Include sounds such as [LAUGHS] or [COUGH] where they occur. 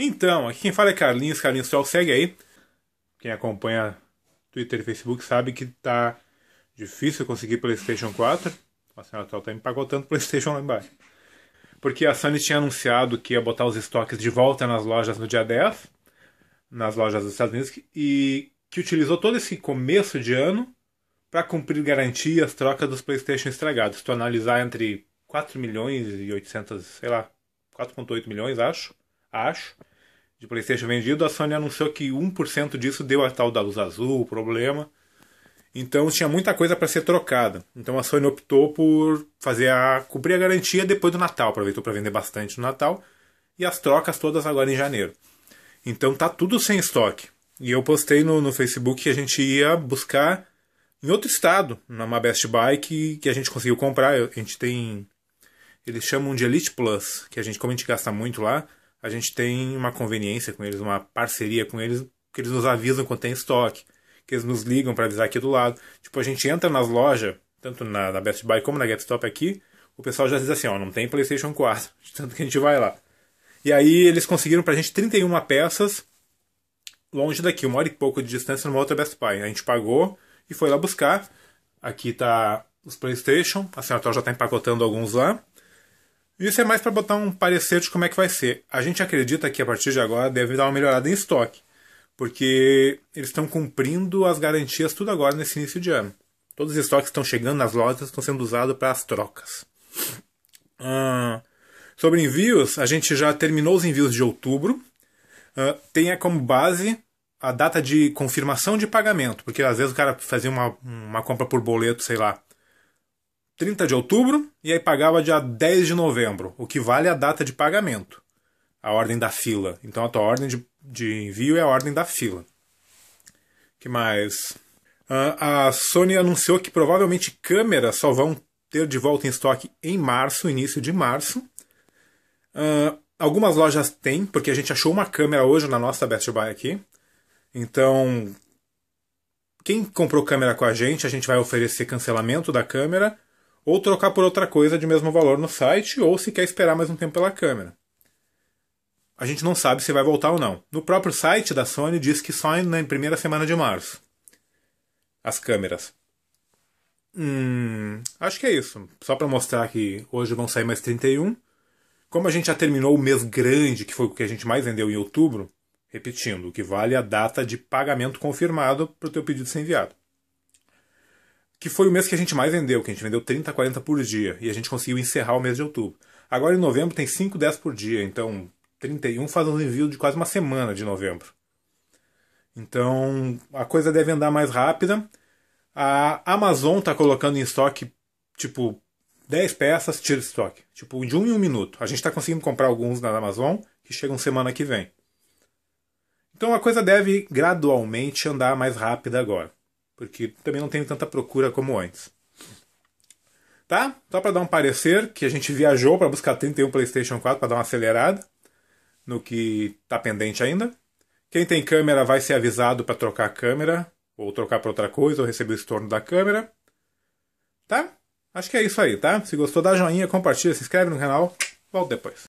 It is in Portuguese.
Então, aqui quem fala é Carlinhos, Carlinhos Troll, segue aí. Quem acompanha Twitter e Facebook sabe que tá difícil conseguir PlayStation 4. A senhora Troll tá empacotando [LAUGHS] PlayStation lá embaixo. Porque a Sony tinha anunciado que ia botar os estoques de volta nas lojas no dia 10, nas lojas dos Estados Unidos, e que utilizou todo esse começo de ano para cumprir garantias, troca dos PlayStation estragados. Se tu analisar entre 4 milhões e 800, sei lá, 4.8 milhões, acho, acho, de PlayStation vendido. A Sony anunciou que 1% disso deu a tal da luz azul, o problema. Então tinha muita coisa para ser trocada. Então a Sony optou por fazer a cobrir a garantia depois do Natal, aproveitou para vender bastante no Natal e as trocas todas agora em janeiro. Então tá tudo sem estoque. E eu postei no, no Facebook que a gente ia buscar em outro estado, numa Best Buy que, que a gente conseguiu comprar. A gente tem eles chamam de Elite Plus, que a gente como a gente gasta muito lá, a gente tem uma conveniência com eles, uma parceria com eles, que eles nos avisam quando tem estoque, que eles nos ligam para avisar aqui do lado. Tipo, a gente entra nas lojas, tanto na, na Best Buy como na GameStop aqui, o pessoal já diz assim, ó, não tem PlayStation 4, [LAUGHS] tanto que a gente vai lá. E aí eles conseguiram pra gente 31 peças longe daqui, uma hora e pouco de distância numa outra Best Buy. A gente pagou e foi lá buscar. Aqui tá os PlayStation, a senhora já tá empacotando alguns lá. Isso é mais para botar um parecer de como é que vai ser. A gente acredita que a partir de agora deve dar uma melhorada em estoque, porque eles estão cumprindo as garantias tudo agora nesse início de ano. Todos os estoques estão chegando nas lojas, estão sendo usados para as trocas. sobre envios, a gente já terminou os envios de outubro. Ah, tenha é como base a data de confirmação de pagamento, porque às vezes o cara fazia uma, uma compra por boleto, sei lá, 30 de outubro e aí pagava dia 10 de novembro, o que vale a data de pagamento, a ordem da fila. Então a tua ordem de, de envio é a ordem da fila. que mais? Ah, a Sony anunciou que provavelmente câmeras só vão ter de volta em estoque em março, início de março. Uh, algumas lojas têm, porque a gente achou uma câmera hoje na nossa Best Buy aqui. Então, quem comprou câmera com a gente, a gente vai oferecer cancelamento da câmera ou trocar por outra coisa de mesmo valor no site, ou se quer esperar mais um tempo pela câmera. A gente não sabe se vai voltar ou não. No próprio site da Sony diz que só na primeira semana de março. As câmeras. Hum, acho que é isso. Só para mostrar que hoje vão sair mais 31. Como a gente já terminou o mês grande, que foi o que a gente mais vendeu em outubro, repetindo, o que vale a data de pagamento confirmado para o teu pedido ser enviado que foi o mês que a gente mais vendeu, que a gente vendeu 30, 40 por dia, e a gente conseguiu encerrar o mês de outubro. Agora em novembro tem 5, 10 por dia, então 31 faz um envio de quase uma semana de novembro. Então a coisa deve andar mais rápida. A Amazon está colocando em estoque, tipo, 10 peças, tira estoque. Tipo, de um em um minuto. A gente está conseguindo comprar alguns na Amazon, que chegam semana que vem. Então a coisa deve gradualmente andar mais rápida agora porque também não tem tanta procura como antes. Tá? Só para dar um parecer que a gente viajou para buscar 31 PlayStation 4 para dar uma acelerada no que tá pendente ainda. Quem tem câmera vai ser avisado para trocar a câmera, ou trocar para outra coisa, ou receber o estorno da câmera. Tá? Acho que é isso aí, tá? Se gostou, dá joinha, compartilha, se inscreve no canal. Volto depois.